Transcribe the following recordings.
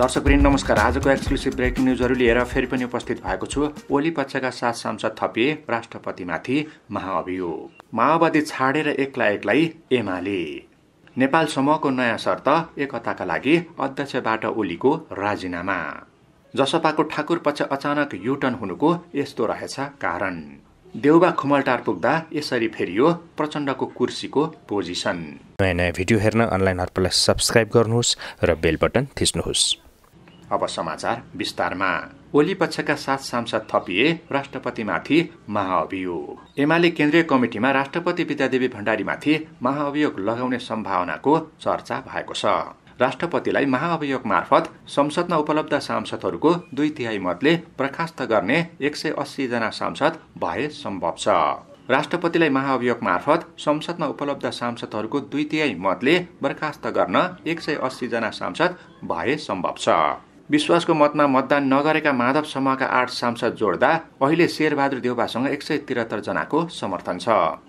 दर्शकवृन्द नमस्कार आजको exclusive breaking न्युजहरू लिएर फेरि पनि उपस्थित भएको छु ओली पक्षका सात सांसद थपिए राष्ट्रपतिमाथि महाअभियोग माओवादी छाडेर एकला एकलाई एमाले नेपाल समूहको नयाँ शर्त एकताका लागि अध्यक्षबाट ओलीको राजीनामा जसपाको ठाकुर पक्ष अचानक युटर्न हुनुको यस्तो रहेछ कारण देउबा खुमलटार पुग्दा यसरी फेरियो प्रचण्डको कुर्सीको पोजिसन नयाँ नयाँ भिडियो हेर्न अनलाइन हर्पलाई सब्सक्राइब गर्नुहोस् र बेल बटन थिच्नुहोस् अब समाचार विस्तारमा ओली पक्षका सात सांसद थपिए राष्ट्रपतिमाथि महाअभियोग एमाले केन्द्रीय कमिटिमा राष्ट्रपति विद्यादेवी भण्डारीमाथि महाअभियोग लगाउने सम्भावनाको चर्चा भएको छ राष्ट्रपतिलाई महाअभियोग मार्फत संसदमा उपलब्ध सांसदहरूको दुई तिहाई मतले बर्खास्त गर्ने एक सय अस्सीजना सांसद भए सम्भव छ राष्ट्रपतिलाई महाअभियोग मार्फत संसदमा उपलब्ध सांसदहरूको दुई तिहाई मतले बर्खास्त गर्न एक सय अस्सीजना सांसद भए सम्भव छ विश्वासको मतमा मतदान नगरेका माधव समूहका आठ सांसद जोड्दा अहिले शेरबहादुर देउबासँग एक सय त्रिहत्तर जनाको समर्थन छ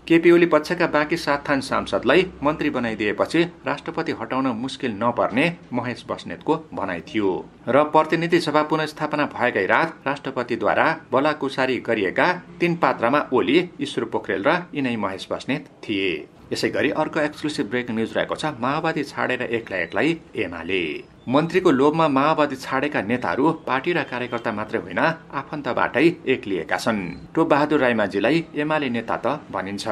केपी ओली पक्षका बाँकी सात थान सांसदलाई मन्त्री बनाइदिएपछि राष्ट्रपति हटाउन मुस्किल नपर्ने महेश बस्नेतको भनाइ थियो र प्रतिनिधि सभा पुनस्थापना भएकै रात राष्ट्रपतिद्वारा बलाकुसारी गरिएका तीन पात्रमा ओली ईश्वर पोखरेल र यिनै महेश बस्नेत थिए यसै गरी अर्को एक्सक्लुसिभ ब्रेक न्युज रहेको छ माओवादी छाडेर एक्लै एक्लै एमाले मन्त्रीको लोभमा माओवादी छाडेका नेताहरू पार्टी र कार्यकर्ता मात्रै होइन आफन्तबाटै एक्लिएका छन् टोपबहादुर राईमाझीलाई एमाले नेता त भनिन्छ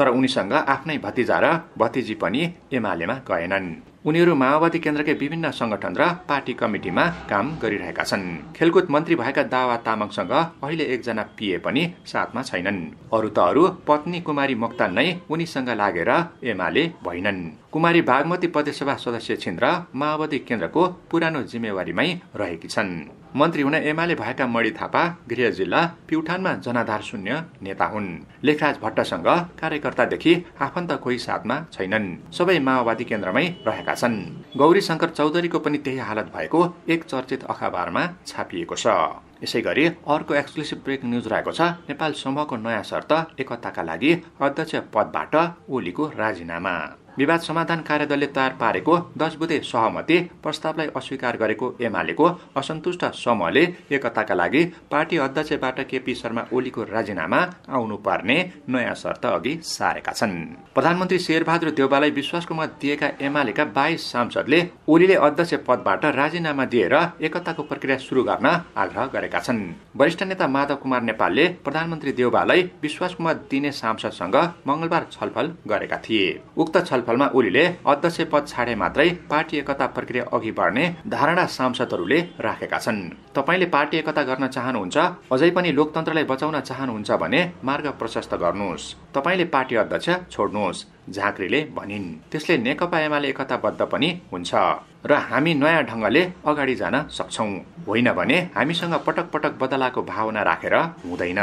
तर उनीसँग आफ्नै भतिजा र भतिजी पनि एमालेमा गएनन् उनीहरू माओवादी केन्द्रकै विभिन्न संगठन र पार्टी कमिटीमा काम गरिरहेका छन् खेलकुद मन्त्री भएका दावा तामाङसँग अहिले एकजना पिए पनि साथमा छैनन् अरू त अरू पत्नी कुमारी मोक्तान नै उनीसँग लागेर एमाले भइनन् कुमारी बागमती प्रदेशसभा सदस्य छिन् र माओवादी केन्द्रको पुरानो जिम्मेवारीमै रहेकी छन् मन्त्री हुन एमाले भएका मणि थापा गृह जिल्ला प्युठानमा जनाधार शून्य नेता हुन् लेखराज भट्टसँग कार्यकर्तादेखि आफन्त कोही साथमा छैनन् सबै माओवादी केन्द्रमै रहेका छन् गौरी शङ्कर चौधरीको पनि त्यही हालत भएको एक चर्चित अखबारमा छापिएको छ यसै गरी अर्को एक्सक्लुसिभ ब्रेक न्युज रहेको छ नेपाल समूहको नयाँ शर्त एकताका लागि अध्यक्ष पदबाट ओलीको राजीनामा विवाद समाधान कार्यदलले तयार पारेको दस बुधे सहमति प्रस्तावलाई अस्वीकार गरेको एमालेको असन्तुष्ट समूहले एकताका लागि पार्टी अध्यक्षबाट केपी शर्मा ओलीको राजीनामा आउनुपर्ने नयाँ शर्त अघि सारेका छन् प्रधानमन्त्री शेरबहादुर देवबालाई विश्वासको मत दिएका एमालेका बाइस सांसदले ओलीले अध्यक्ष पदबाट राजीनामा दिएर एकताको प्रक्रिया सुरु गर्न आग्रह गरेका छन् वरिष्ठ नेता माधव कुमार नेपालले प्रधानमन्त्री देउबालाई विश्वासको मत दिने सांसदसँग मंगलबार छलफल गरेका थिए उक्त छलफलमा ओलीले अध्यक्ष पद छाडे मात्रै पार्टी एकता प्रक्रिया अघि बढ्ने धारणा सांसदहरूले राखेका छन् तपाईँले पार्टी एकता गर्न चाहनुहुन्छ अझै पनि लोकतन्त्रलाई बचाउन चाहनुहुन्छ भने मार्ग प्रशस्त गर्नुहोस् तपाईँले पार्टी अध्यक्ष छोड्नुहोस् झाँक्रीले भनिन् त्यसले नेकपा एमाले एकताबद्ध पनि हुन्छ र हामी नयाँ ढङ्गले अगाडि जान सक्छौँ होइन भने हामीसँग पटक पटक बदलाको भावना राखेर हुँदैन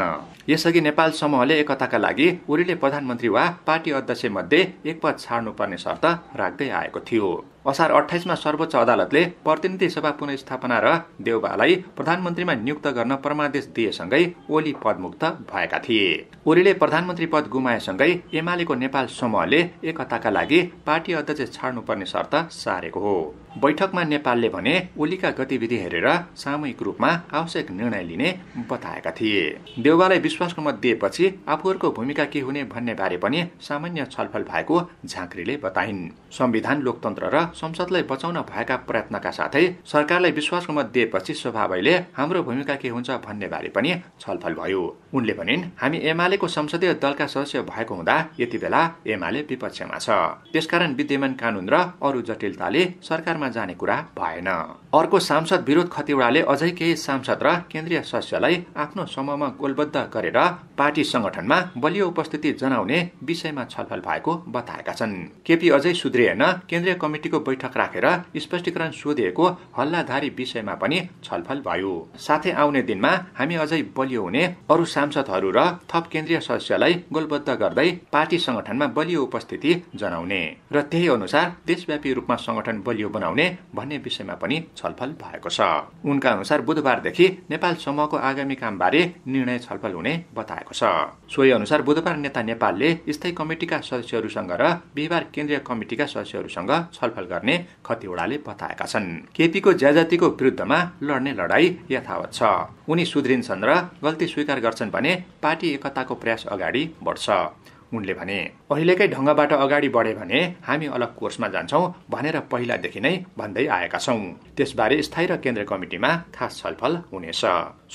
यसअघि नेपाल समूहले एकताका लागि ओलीले प्रधानमन्त्री वा पार्टी अध्यक्ष मध्ये एक पद छाड्नुपर्ने शर्त राख्दै आएको थियो असार अठाइसमा सर्वोच्च अदालतले प्रतिनिधि सभा पुनस्थापना र देउबालाई प्रधानमन्त्रीमा नियुक्त गर्न परमादेश दिएसँगै ओली पदमुक्त भएका थिए ओलीले प्रधानमन्त्री पद गुमाएसँगै एमालेको नेपाल समूहले एकताका लागि पार्टी अध्यक्ष छाड्नुपर्ने शर्त सारेको हो बैठकमा नेपालले भने ओलीका गतिविधि हेरेर सामूहिक रूपमा आवश्यक निर्णय लिने बताएका थिए देउबालाई विश्वासको मत दिएपछि आफूहरूको भूमिका के हुने भन्ने बारे पनि सामान्य छलफल भएको झाँक्रीले बताइन् संविधान लोकतन्त्र र संसदलाई बचाउन भएका प्रयत्नका साथै सरकारलाई विश्वासको मत दिएपछि स्वभावैले हाम्रो भूमिका के हुन्छ भन्ने बारे पनि छलफल भयो उनले भनिन् हामी एमालेको संसदीय दलका सदस्य भएको हुँदा यति बेला एमाले विपक्षमा छ त्यसकारण विद्यमान कानून र अरू जटिलताले सरकारमा जाने कुरा भएन अर्को सांसद विरोध खतिवड़ाले अझै केही सांसद र केन्द्रीय सदस्यलाई आफ्नो समूहमा गोलबद्ध गरेर पार्टी संगठनमा बलियो उपस्थिति जनाउने विषयमा छलफल भएको बताएका छन् केपी अझै सुध्रिएन केन्द्रीय कमिटिको बैठक राखेर स्पष्टीकरण सोधिएको हल्लाधारी विषयमा पनि छलफल भयो साथै आउने दिनमा हामी अझै बलियो हुने अरू सांसदहरू र थप केन्द्रीय सदस्यलाई गोलबद्ध गर्दै पार्टी संगठनमा बलियो उपस्थिति जनाउने र त्यही अनुसार देशव्यापी रूपमा संगठन बलियो बनाउने भन्ने विषयमा पनि छलफल भएको छ उनका अनुसार बुधबारदेखि नेपाल समूहको आगामी काम बारे निर्णय छलफल हुने बताएको छ सोही अनुसार बुधबार नेता नेपालले स्थायी कमिटिका सदस्यहरूसँग र बिहिबार केन्द्रीय कमिटिका सदस्यहरूसँग छलफल गर्ने खतिवड़ाले बताएका छन् केपीको ज्याजातिको विरुद्धमा लड्ने लडाई यथावत छ उनी सुध्रिन्छन् र गल्ती स्वीकार गर्छन् भने पार्टी एकताको प्रयास अगाडि बढ्छ उनले भने अहिलेकै ढङ्गबाट अगाडि बढे भने हामी अलग कोर्समा जान्छौँ भनेर पहिलादेखि नै भन्दै आएका छौँ त्यसबारे स्थायी र केन्द्रीय कमिटीमा खास छलफल हुनेछ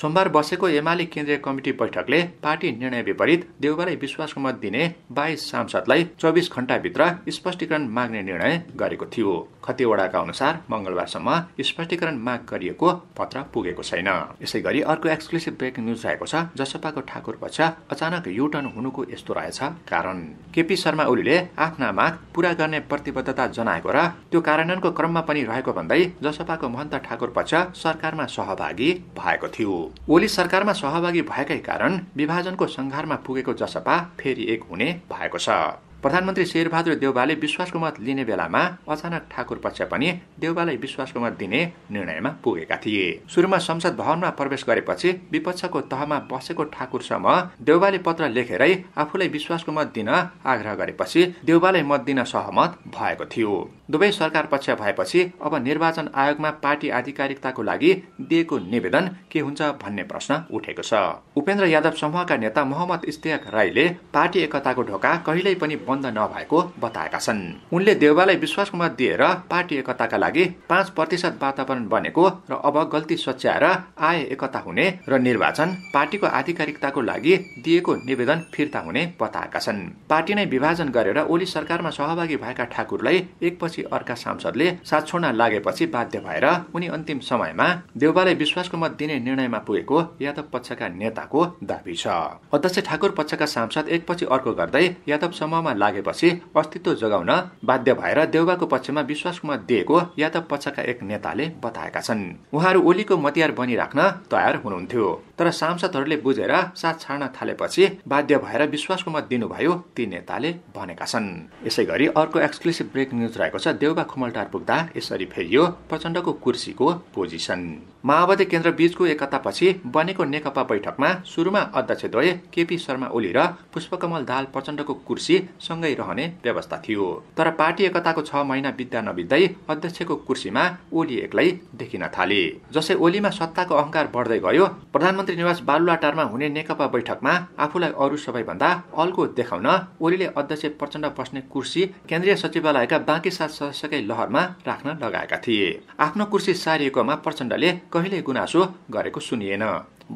सोमबार बसेको एमाले केन्द्रीय कमिटी बैठकले पार्टी निर्णय विपरीत देउबारै विश्वासको मत दिने बाइस सांसदलाई चौबिस घण्टाभित्र स्पष्टीकरण माग्ने निर्णय गरेको थियो खतिवडाका अनुसार मङ्गलबारसम्म स्पष्टीकरण माग गरिएको पत्र पुगेको छैन यसै गरी अर्को एक्सक्लुसिभ ब्रेकिङ न्युज रहेको छ जसपाको ठाकुर पक्ष अचानक युटर्न हुनुको यस्तो रहेछ कारण केपी शर्मा ओलीले आफ्ना माग पूरा गर्ने प्रतिबद्धता जनाएको र त्यो कार्यान्वयनको क्रममा पनि रहेको भन्दै जसपाको महन्त ठाकुर पक्ष सरकारमा सहभागी भएको थियो ओली सरकारमा सहभागी भएकै कारण विभाजनको संघारमा पुगेको जसपा फेरि एक हुने भएको छ प्रधानमन्त्री शेरबहादुर देउबाले विश्वासको मत लिने बेलामा अचानक ठाकुर पक्ष पनि देउबालाई विश्वासको मत दिने निर्णयमा पुगेका थिए सुरुमा संसद भवनमा प्रवेश गरेपछि विपक्षको तहमा बसेको ठाकुरसम्म देउबाले पत्र लेखेरै आफूलाई विश्वासको मत दिन आग्रह गरेपछि देउबालाई मत दिन सहमत भएको थियो दुवै सरकार पक्ष भएपछि अब निर्वाचन आयोगमा पार्टी आधिकारिकताको लागि दिएको निवेदन के हुन्छ भन्ने प्रश्न उठेको छ उपेन्द्र यादव समूहका नेता मोहम्मद इस्तेक राईले पार्टी एकताको ढोका कहिल्यै पनि बन्द नभएको बताएका छन् उनले विश्वासको मत दिएर पार्टी एकताका लागि पाँच प्रतिशत वातावरण बनेको र अब गल्ती सच्याएर आय एकता हुने र निर्वाचन पार्टीको आधिकारिकताको लागि दिएको निवेदन फिर्ता हुने बताएका छन् पार्टी नै विभाजन गरेर ओली सरकारमा सहभागी भएका ठाकुरलाई एकपछि अर्का सांसदले साथ छोड्न लागेपछि बाध्य भएर उनी अन्तिम समयमा देउबालाई विश्वासको मत दिने निर्णयमा पुगेको यादव पक्षका नेताको दावी छ अध्यक्ष ठाकुर पक्षका सांसद एकपछि अर्को गर्दै यादव समूहमा लागेपछि अस्तित्व जोगाउन बाध्य भएर देउबाको पक्षमा विश्वास कुमार दिएको या पक्षका एक नेताले बताएका छन् उहाँहरू ओलीको मतियार बनिराख्न तयार हुनुहुन्थ्यो तर सांसदहरूले बुझेर साथ छाड्न थालेपछि बाध्य भएर विश्वासको मत दिनुभयो ती नेताले भनेका छन् यसै गरी अर्को एक्सक्लुसिभ ब्रेक न्युज रहेको छ देउबा खुमलटार पुग्दा यसरी फेरियो प्रचण्डको कुर्सीको पोजिसन माओवादी केन्द्र बीचको एकतापछि बनेको नेकपा बैठकमा सुरुमा अध्यक्षद्वय केपी शर्मा ओली र पुष्पकमल दाल प्रचण्डको कुर्सी सँगै रहने व्यवस्था थियो तर पार्टी एकताको छ महिना बित्दा नबित्दै अध्यक्षको कुर्सीमा ओली एक्लै देखिन थाले जसै ओलीमा सत्ताको अहंकार बढ्दै गयो प्रधानमन्त्री निवास बालुवाटारमा हुने नेकपा बैठकमा आफूलाई अरू सबैभन्दा अल्को देखाउन ओलीले अध्यक्ष प्रचण्ड बस्ने कुर्सी केन्द्रीय सचिवालयका बाँकी सात सदस्यकै लहरमा राख्न लगाएका थिए आफ्नो कुर्सी सारिएकोमा प्रचण्डले कहिले गुनासो गरेको सुनिएन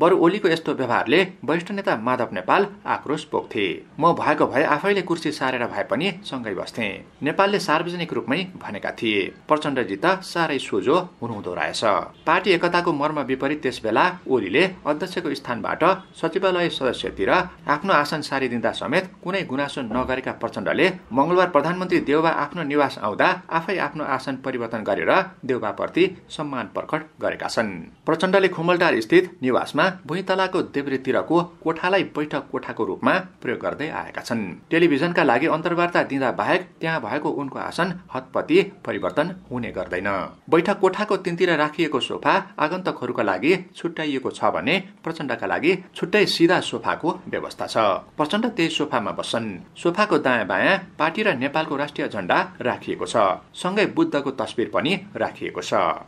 बरु ओलीको यस्तो व्यवहारले वरिष्ठ नेता माधव नेपाल आक्रोश पोख्थे म भएको भए आफैले कुर्सी सारेर भए पनि सँगै बस्थे नेपालले सार्वजनिक रूपमै भनेका थिए प्रचण्डजी त साह्रै सोझो हुनुहुँदो रहेछ पार्टी एकताको मर्म विपरीत त्यस बेला ओलीले अध्यक्षको स्थानबाट सचिवालय सदस्यतिर आफ्नो आसन सारिदिँदा समेत कुनै गुनासो नगरेका प्रचण्डले मङ्गलबार प्रधानमन्त्री देउबा आफ्नो निवास आउँदा आफै आफ्नो आसन परिवर्तन गरेर देउबाप्रति सम्मान प्रकट गरेका छन् प्रचण्डले खुमलटार स्थित निवासमा देशमा भुइँतलाको देब्रेतिरको कोठालाई बैठक कोठाको रूपमा प्रयोग गर्दै आएका छन् टेलिभिजनका लागि अन्तर्वार्ता दिँदा बाहेक त्यहाँ भएको उनको आसन हतपति परिवर्तन हुने गर्दैन बैठक कोठाको तिनतिर राखिएको सोफा आगन्तकहरूका लागि छुट्याइएको छ भने प्रचण्डका लागि छुट्टै सिधा सोफाको व्यवस्था छ प्रचण्ड त्यही सोफामा बस्छन् सोफाको दायाँ बायाँ पार्टी र नेपालको राष्ट्रिय झण्डा राखिएको छ सँगै बुद्धको तस्बिर पनि राखिएको छ